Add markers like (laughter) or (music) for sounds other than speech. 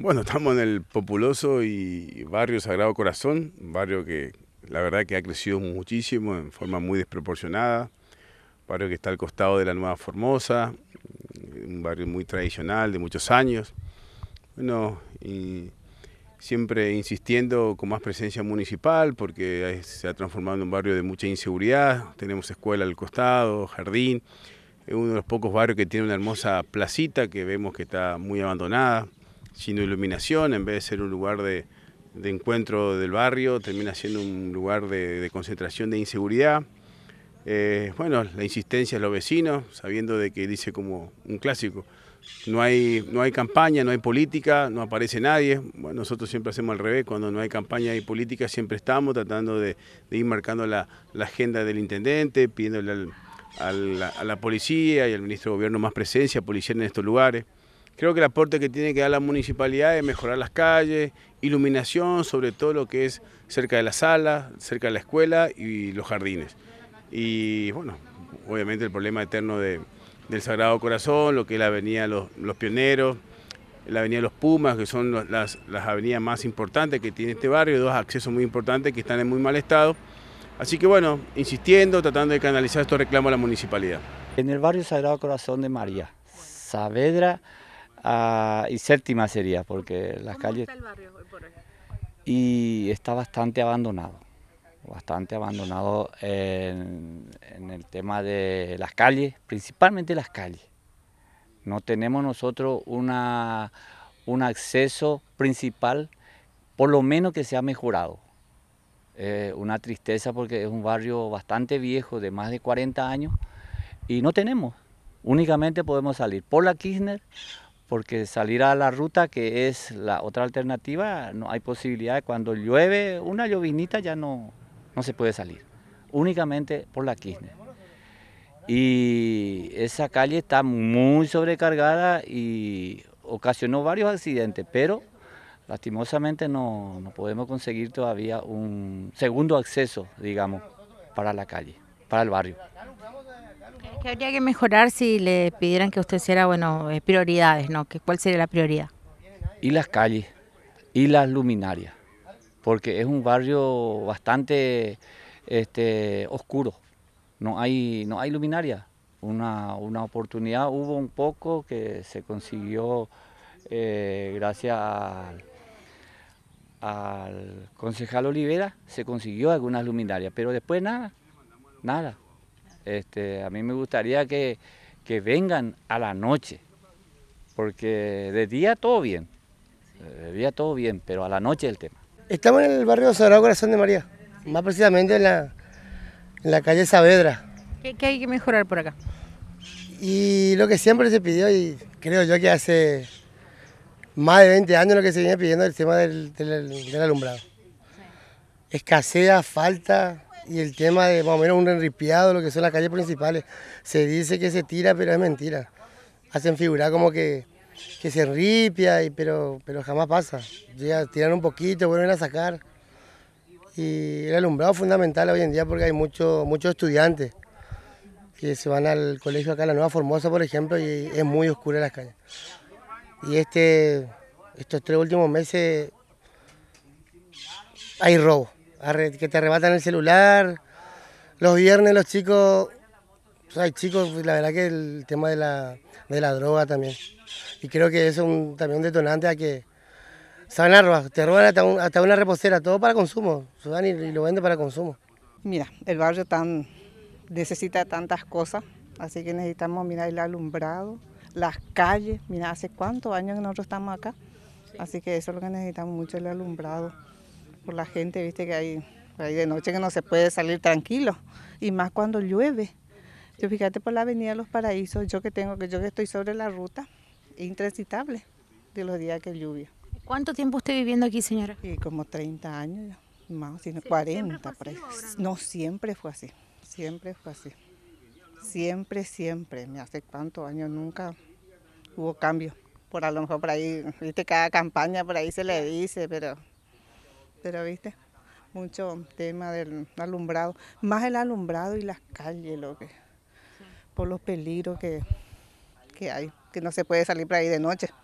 Bueno, (laughs) estamos en el populoso y barrio Sagrado Corazón, un barrio que la verdad que ha crecido muchísimo en forma muy desproporcionada, un barrio que está al costado de la Nueva Formosa, un barrio muy tradicional de muchos años. Bueno, siempre insistiendo con más presencia municipal porque se ha transformado en un barrio de mucha inseguridad, tenemos escuela al costado, jardín, es uno de los pocos barrios que tiene una hermosa placita que vemos que está muy abandonada sin iluminación, en vez de ser un lugar de, encuentro del barrio, termina siendo un lugar de, concentración de inseguridad. Eh, bueno, la insistencia de los vecinos, sabiendo de que dice como un clásico, no hay, no hay campaña, no hay política, no aparece nadie. Bueno, nosotros siempre hacemos al revés, cuando no hay campaña y política siempre estamos tratando de, ir marcando la, agenda del intendente, pidiéndole a la policía y al ministro de gobierno más presencia policial en estos lugares. Creo que el aporte que tiene que dar la municipalidad es mejorar las calles, iluminación, sobre todo lo que es cerca de la sala, cerca de la escuela y los jardines. Y bueno, obviamente el problema eterno del Sagrado Corazón, lo que es la avenida Los, los Pioneros, la avenida Los Pumas, que son las, las, avenidas más importantes que tiene este barrio, dos accesos muy importantes que están en muy mal estado. Así que bueno, insistiendo, tratando de canalizar estos reclamos a la municipalidad. En el barrio Sagrado Corazón de María, Saavedra, Ah, y séptima sería, porque las ¿Cómo calles... Está el barrio por Y está bastante abandonado, bastante abandonado en, el tema de las calles, principalmente las calles. No tenemos nosotros una, un acceso principal, por lo menos que se ha mejorado. una tristeza porque es un barrio bastante viejo, de más de 40 años, y no tenemos. Únicamente podemos salir por la Kirchner porque salir a la ruta, que es la otra alternativa, no hay posibilidad. de Cuando llueve, una llovinita ya no, no se puede salir, únicamente por la Kirchner. Y esa calle está muy sobrecargada y ocasionó varios accidentes, pero lastimosamente no, no, podemos conseguir todavía un segundo acceso, digamos, para la calle, para el barrio. ¿Qué habría que mejorar si le pidieran que usted hiciera, bueno, eh, prioridades, ¿no? ¿Cuál sería la prioridad? Y las calles, y las luminarias, porque es un barrio bastante este, oscuro, no hay, no hay luminaria. Una, oportunidad hubo un poco que se consiguió eh, gracias al, al concejal Olivera, se consiguió algunas luminarias, pero después nada, nada. Este, a mí me gustaría que, vengan a la noche, porque de día todo bien, de día todo bien, pero a la noche el tema. Estamos en el barrio Sagrado Corazón de María, más precisamente en la, calle Saavedra. ¿Qué, hay que mejorar por acá? Y lo que siempre se pidió, y creo yo que hace más de 20 años lo que se viene pidiendo el tema del, alumbrado. Escasea, falta, y el tema de más o menos un enripiado, lo que son las calles principales. Se dice que se tira, pero es mentira. Hacen figurar como que, que se enripia, y, pero, pero jamás pasa. Ya tiran un poquito, vuelven a sacar. Y el alumbrado es fundamental hoy en día porque hay mucho, muchos estudiantes que se van al colegio acá, la Nueva Formosa, por ejemplo, y es muy oscura las calles. Y este, estos tres últimos meses hay robo que te arrebatan el celular. Los viernes los chicos, hay chicos, pues, la verdad que el tema de la, de la droga también. Y creo que eso es un, también un detonante a que saben te roban hasta, una reposera, todo para consumo, sudan y, lo venden para consumo. Mira, el barrio tan, necesita tantas cosas, así que necesitamos, mirar el alumbrado, las calles, mira, hace cuántos años que nosotros estamos acá, así que eso es lo que necesitamos mucho, el alumbrado por la gente, viste que hay, de noche que no se puede salir tranquilo, y más cuando llueve. Yo fíjate por la avenida Los Paraísos, yo que tengo que yo que estoy sobre la ruta, intransitable de los días que lluvia. ¿Cuánto tiempo usted viviendo aquí, señora? Y como 30 años, más, menos, 40 por No? siempre fue así, siempre fue así. Siempre, siempre, me hace cuántos años nunca hubo cambio. Por a lo mejor por ahí, viste, cada campaña por ahí se le dice, pero pero viste, mucho tema del alumbrado, más el alumbrado y las calles, lo que, por los peligros que, que hay, que no se puede salir por ahí de noche.